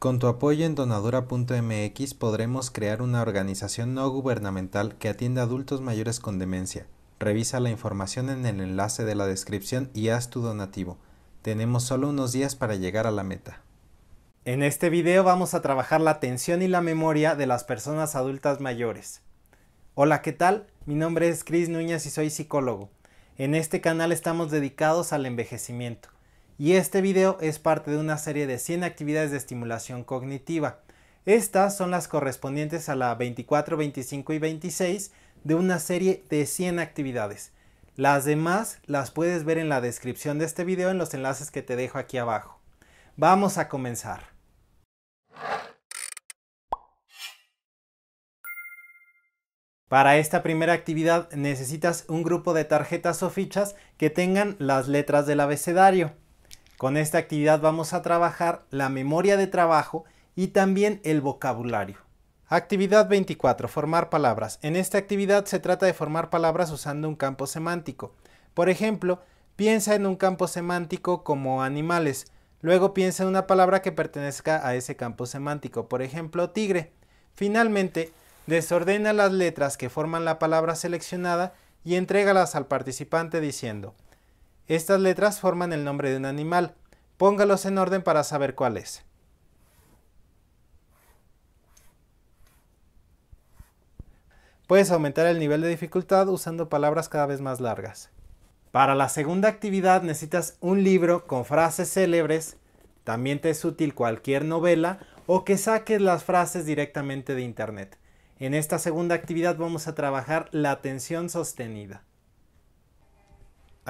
Con tu apoyo en donadora.mx podremos crear una organización no gubernamental que atienda a adultos mayores con demencia. Revisa la información en el enlace de la descripción y haz tu donativo. Tenemos solo unos días para llegar a la meta. En este video vamos a trabajar la atención y la memoria de las personas adultas mayores. Hola, ¿qué tal? Mi nombre es Cris Núñez y soy psicólogo. En este canal estamos dedicados al envejecimiento y este video es parte de una serie de 100 actividades de estimulación cognitiva. Estas son las correspondientes a la 24, 25 y 26 de una serie de 100 actividades. Las demás las puedes ver en la descripción de este video en los enlaces que te dejo aquí abajo. Vamos a comenzar. Para esta primera actividad necesitas un grupo de tarjetas o fichas que tengan las letras del abecedario. Con esta actividad vamos a trabajar la memoria de trabajo y también el vocabulario. Actividad 24. Formar palabras. En esta actividad se trata de formar palabras usando un campo semántico. Por ejemplo, piensa en un campo semántico como animales. Luego piensa en una palabra que pertenezca a ese campo semántico. Por ejemplo, tigre. Finalmente, desordena las letras que forman la palabra seleccionada y entrégalas al participante diciendo estas letras forman el nombre de un animal. Póngalos en orden para saber cuál es. Puedes aumentar el nivel de dificultad usando palabras cada vez más largas. Para la segunda actividad necesitas un libro con frases célebres. También te es útil cualquier novela o que saques las frases directamente de internet. En esta segunda actividad vamos a trabajar la atención sostenida.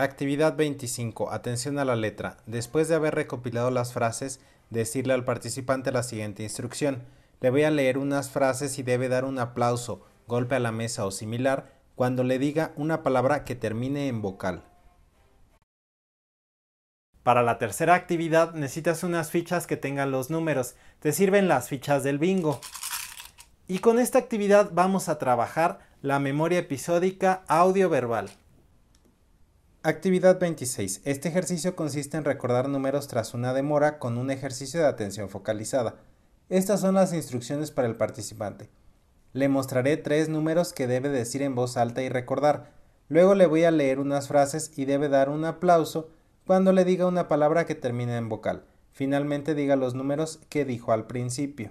Actividad 25. Atención a la letra. Después de haber recopilado las frases, decirle al participante la siguiente instrucción. Le voy a leer unas frases y debe dar un aplauso, golpe a la mesa o similar cuando le diga una palabra que termine en vocal. Para la tercera actividad necesitas unas fichas que tengan los números. Te sirven las fichas del bingo. Y con esta actividad vamos a trabajar la memoria episódica audio verbal. Actividad 26. Este ejercicio consiste en recordar números tras una demora con un ejercicio de atención focalizada. Estas son las instrucciones para el participante. Le mostraré tres números que debe decir en voz alta y recordar. Luego le voy a leer unas frases y debe dar un aplauso cuando le diga una palabra que termine en vocal. Finalmente diga los números que dijo al principio.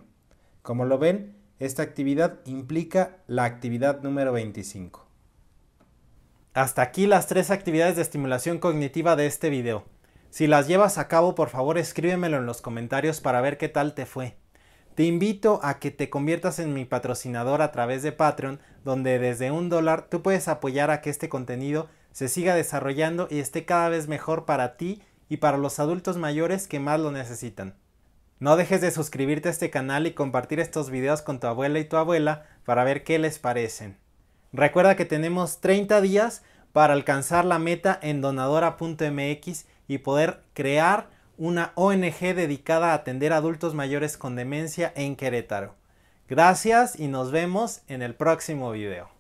Como lo ven, esta actividad implica la actividad número 25. Hasta aquí las tres actividades de estimulación cognitiva de este video. Si las llevas a cabo, por favor escríbemelo en los comentarios para ver qué tal te fue. Te invito a que te conviertas en mi patrocinador a través de Patreon, donde desde un dólar tú puedes apoyar a que este contenido se siga desarrollando y esté cada vez mejor para ti y para los adultos mayores que más lo necesitan. No dejes de suscribirte a este canal y compartir estos videos con tu abuela y tu abuela para ver qué les parecen. Recuerda que tenemos 30 días para alcanzar la meta en donadora.mx y poder crear una ONG dedicada a atender adultos mayores con demencia en Querétaro. Gracias y nos vemos en el próximo video.